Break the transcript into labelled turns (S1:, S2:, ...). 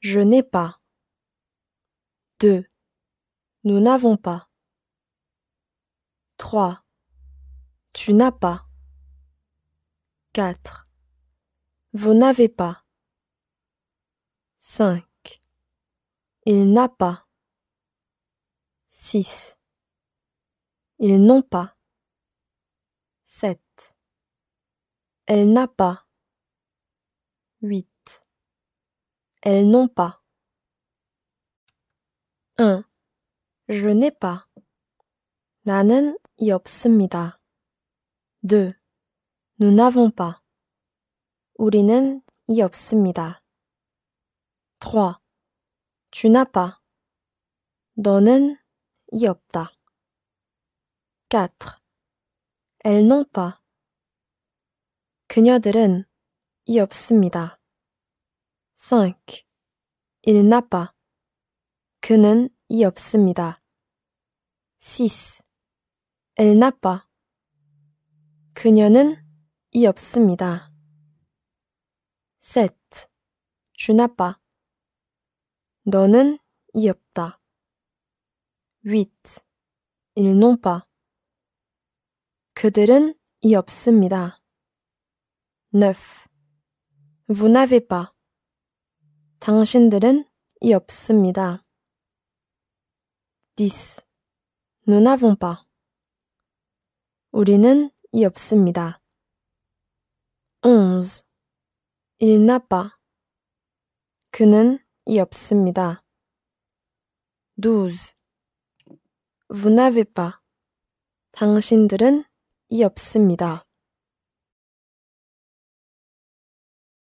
S1: Je n'ai pas. 2. Nous n'avons pas. 3. Tu n'as pas. 4. Vous n'avez pas. 5. Il n'a pas. 6. Ils n'ont pas. 7. Elle n'a pas. 8. Elles n'ont pas. 1. Je n'ai pas. 나는 이 없습니다. 2. Nous n'avons pas. 우리는 이 없습니다. 3. Tu n'as pas. 너는 이 없다. 4. Elles n'ont pas. 그녀들은 이 없습니다. 5. Il n'a pas. 그는 이 없습니다. 6. Elle n'a pas. 그녀는 이 없습니다. 7. Tu n'as pas. 너는 이 없다. 8. Ils n'ont pas. 그들은 이 없습니다. 9. Vous n'avez pas. 당신들은 이 없습니다. This. Nous n'avons pas. 우리는 이 없습니다. Onze. Il n'a pas. 그는 이 없습니다. Douze. Vous n'avez pas. 당신들은 이 없습니다.